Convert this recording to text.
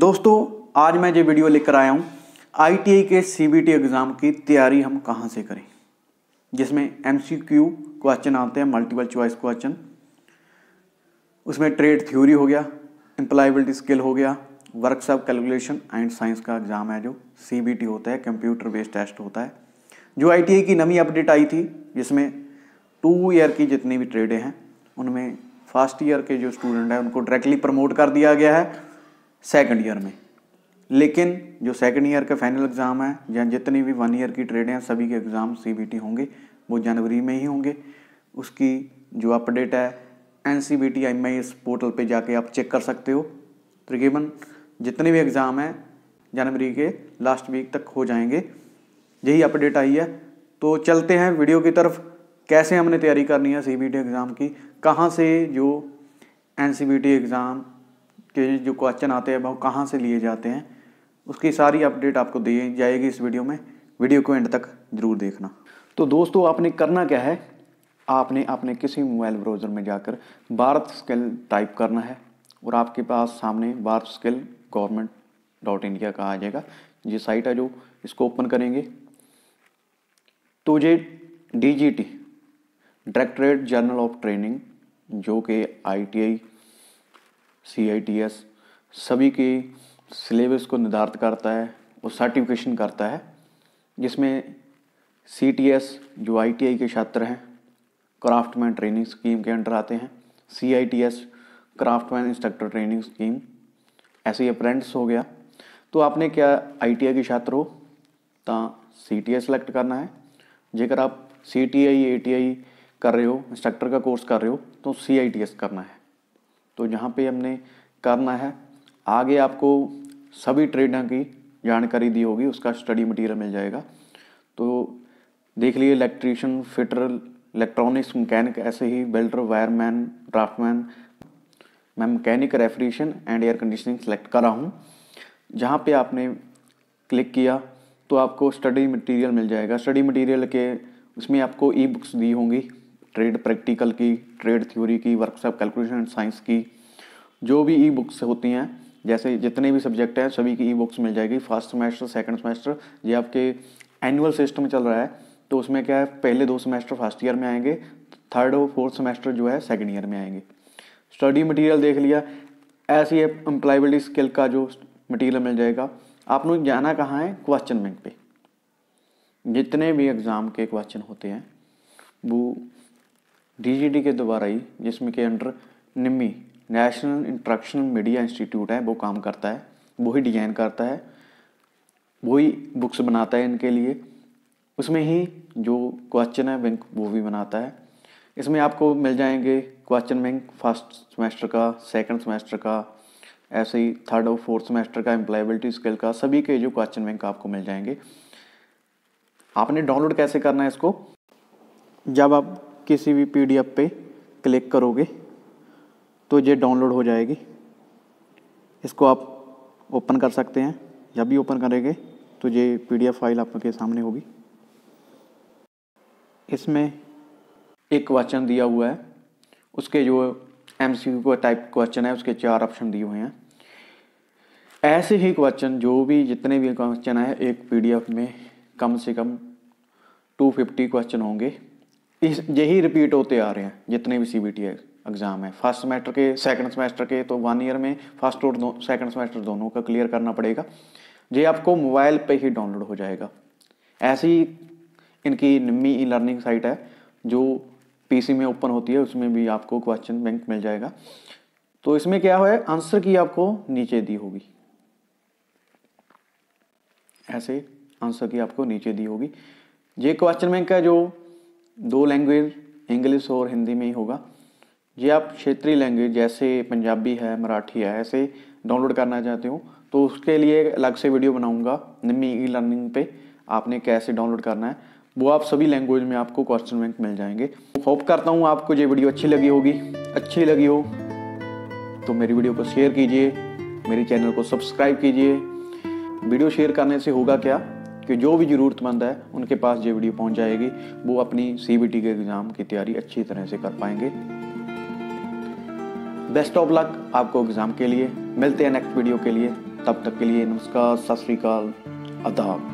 दोस्तों आज मैं ये वीडियो लेकर आया हूँ आई के सी एग्ज़ाम की तैयारी हम कहाँ से करें जिसमें एम क्वेश्चन आते हैं मल्टीपल चॉइस क्वेश्चन उसमें ट्रेड थ्योरी हो गया एम्प्लाइबिलिटी स्किल हो गया वर्कशॉप कैलकुलेशन एंड साइंस का एग्ज़ाम है जो सी होता है कंप्यूटर बेस्ड टेस्ट होता है जो आई की नवी अपडेट आई थी जिसमें टू ईयर की जितनी भी ट्रेडें हैं उनमें फर्स्ट ईयर के जो स्टूडेंट हैं उनको डायरेक्टली प्रमोट कर दिया गया है सेकंड ईयर में लेकिन जो सेकंड ईयर का फाइनल एग्ज़ाम है या जितनी भी वन ईयर की ट्रेड हैं सभी के एग्ज़ाम सी होंगे वो जनवरी में ही होंगे उसकी जो अपडेट है N C B T I इस पोर्टल पे जाके आप चेक कर सकते हो तकरीबन जितने भी एग्ज़ाम हैं जनवरी के लास्ट वीक तक हो जाएंगे यही अपडेट आई है तो चलते हैं वीडियो की तरफ कैसे हमने तैयारी करनी है सी बी टी एग्ज़ाम की कहाँ से जो N C B T exam के जो क्वेश्चन आते हैं वो कहाँ से लिए जाते हैं उसकी सारी अपडेट आपको दी जाएगी इस वीडियो में वीडियो को एंड तक ज़रूर देखना तो दोस्तों आपने करना क्या है आपने अपने किसी मोबाइल ब्राउज़र में जाकर भारत स्किल टाइप करना है और आपके पास सामने Bharat skill government dot India का आ जाएगा ये साइट है जो इसको ओपन करेंगे तो ये D G T directorate general of training जो कि आई टी आई सी सभी के सिलेबस को निर्धारित करता है और सर्टिफिकेशन करता है जिसमें सी जो आई के छात्र हैं क्राफ्टमैन ट्रेनिंग स्कीम के अंडर आते हैं C I T S craftsman instructor training scheme ऐसे ही अप्रेंट्स हो गया तो आपने क्या आई टी आई के छात्र हो तो सी टी आई सेलेक्ट करना है जेकर आप C T I A T I कर रहे हो इंस्ट्रक्टर का कोर्स कर रहे हो तो सी आई टी एस करना है तो यहाँ पे हमने करना है आगे आपको सभी ट्रेडों की जानकारी दी होगी उसका स्टडी मटेरियल मिल जाएगा तो देख लिए इलेक्ट्रीशियन फिटर इलेक्ट्रॉनिक्स मैकेनिक ऐसे ही बिल्डर वायरमैन ड्राफ्टमैन मैं mechanic refrigeration and air conditioning select करा हूँ जहाँ पे आपने क्लिक किया तो आपको स्टडी मटेरियल मिल जाएगा स्टडी मटेरियल के उसमें आपको ई बुक्स दी होंगी ट्रेड प्रैक्टिकल की ट्रेड थ्योरी की वर्कशॉप कैलकुलेशन एंड साइंस की जो भी ई बुक्स होती हैं जैसे जितने भी सब्जेक्ट हैं सभी की ई बुक्स मिल जाएगी फर्स्ट सेमेस्टर सेकंड सेमेस्टर ये आपके एनुअल सिस्टम चल रहा है तो उसमें क्या है पहले दो सेमेस्टर फर्स्ट ईयर में आएंगे थर्ड और फोर्थ सेमेस्टर जो है सेकेंड ईयर में आएंगे स्टडी मटेरियल देख लिया ऐसी एम्प्लाइबिलिटी स्किल का जो मटेरियल मिल जाएगा आप लोग जाना कहाँ है क्वेश्चन बैंक पे जितने भी एग्ज़ाम के क्वेश्चन होते हैं वो डीजीडी के द्वारा ही जिसमें के under NIMI national instructional media institute है वो काम करता है वो ही डिजाइन करता है वो ही बुक्स बनाता है इनके लिए उसमें ही जो क्वेश्चन है बैंक वो भी बनाता है इसमें आपको मिल जाएंगे क्वेश्चन बैंक फर्स्ट सेमेस्टर का सेकंड सेमेस्टर का ऐसे ही थर्ड और फोर्थ सेमेस्टर का एम्प्लॉयबिलिटी स्किल का सभी के जो क्वेश्चन बैंक आपको मिल जाएंगे आपने डाउनलोड कैसे करना है इसको जब आप किसी भी पीडीएफ पे क्लिक करोगे तो ये डाउनलोड हो जाएगी इसको आप ओपन कर सकते हैं जब भी ओपन करेंगे तो ये पीडीएफ फाइल आपके सामने होगी इसमें एक क्वेश्चन दिया हुआ है उसके जो एम सी को टाइप क्वेश्चन है उसके चार ऑप्शन दिए हुए हैं ऐसे ही क्वेश्चन जो भी जितने भी क्वेश्चन हैं एक पीडीएफ में कम से कम 250 क्वेश्चन होंगे इस यही रिपीट होते आ रहे हैं जितने भी सी बी टी एग्ज़ाम है फर्स्ट सेमेस्टर के सेकंड सेमेस्टर के तो वन ईयर में फर्स्ट और सेकंड सेमेस्टर दोनों का क्लियर करना पड़ेगा ये आपको मोबाइल पे ही डाउनलोड हो जाएगा ऐसी इनकी निम्मी ई लर्निंग साइट है जो पीसी में ओपन होती है उसमें भी आपको क्वेश्चन बैंक मिल जाएगा तो इसमें क्या हो आंसर की आपको नीचे दी होगी ऐसे आंसर की आपको नीचे दी होगी ये क्वेश्चन बैंक है जो दो लैंग्वेज इंग्लिश और हिंदी में ही होगा ये आप क्षेत्रीय लैंग्वेज जैसे पंजाबी है मराठी है ऐसे डाउनलोड करना चाहते हो तो उसके लिए अलग से वीडियो बनाऊंगा निम्मी ई लर्निंग पे आपने कैसे डाउनलोड करना है वो आप सभी लैंग्वेज में आपको क्वेश्चन बैंक मिल जाएंगे होप करता हूँ आपको ये वीडियो अच्छी लगी होगी अच्छी लगी हो तो मेरी वीडियो को शेयर कीजिए मेरे चैनल को सब्सक्राइब कीजिए वीडियो शेयर करने से होगा क्या कि जो भी ज़रूरतमंद है उनके पास ये वीडियो पहुंच जाएगी वो अपनी सी के एग्ज़ाम की तैयारी अच्छी तरह से कर पाएंगे बेस्ट ऑफ लक आपको एग्ज़ाम के लिए मिलते हैं नेक्स्ट वीडियो के लिए तब तक के लिए नमस्कार सत श्रीकाल अदाब